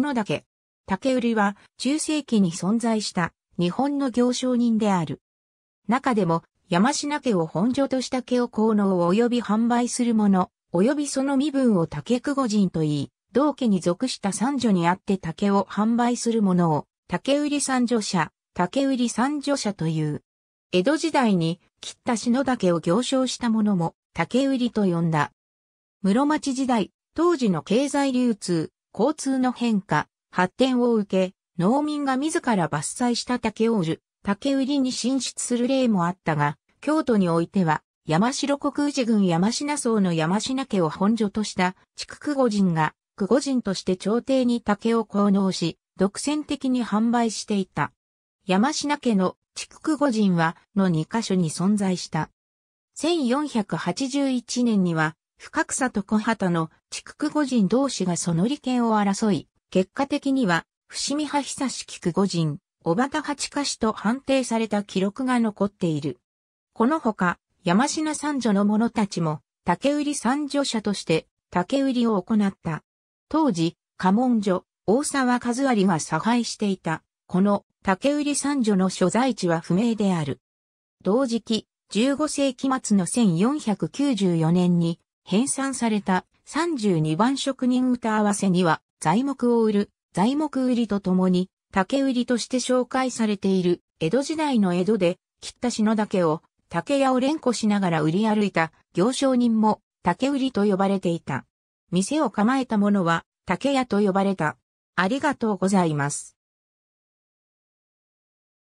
篠岳。竹売りは中世紀に存在した日本の行商人である。中でも山科家を本所とした家を効能及び販売する者、及びその身分を竹久保人と言い、同家に属した三女にあって竹を販売する者を竹売り三女者、竹売り三女者という。江戸時代に切った篠岳を行商した者も竹売りと呼んだ。室町時代、当時の経済流通、交通の変化、発展を受け、農民が自ら伐採した竹を売る、竹売りに進出する例もあったが、京都においては、山城国宇治郡山品荘の山品家を本所とした筑久護人が、久護人として朝廷に竹を奉納し、独占的に販売していた。山品家の筑久護人は、の2カ所に存在した。1481年には、深草と小畑の地久五人同士がその利権を争い、結果的には、伏見派久し菊五人、小畑八歌氏と判定された記録が残っている。このほか、山品三女の者たちも、竹売三女者として、竹売りを行った。当時、家紋所、大沢和有が差配していた、この竹売三女の所在地は不明である。同時期、15世紀末の1494年に、編纂された32番職人歌合わせには、材木を売る、材木売りとともに、竹売りとして紹介されている、江戸時代の江戸で、切った篠竹を、竹屋を連呼しながら売り歩いた行商人も、竹売りと呼ばれていた。店を構えた者は、竹屋と呼ばれた。ありがとうございます。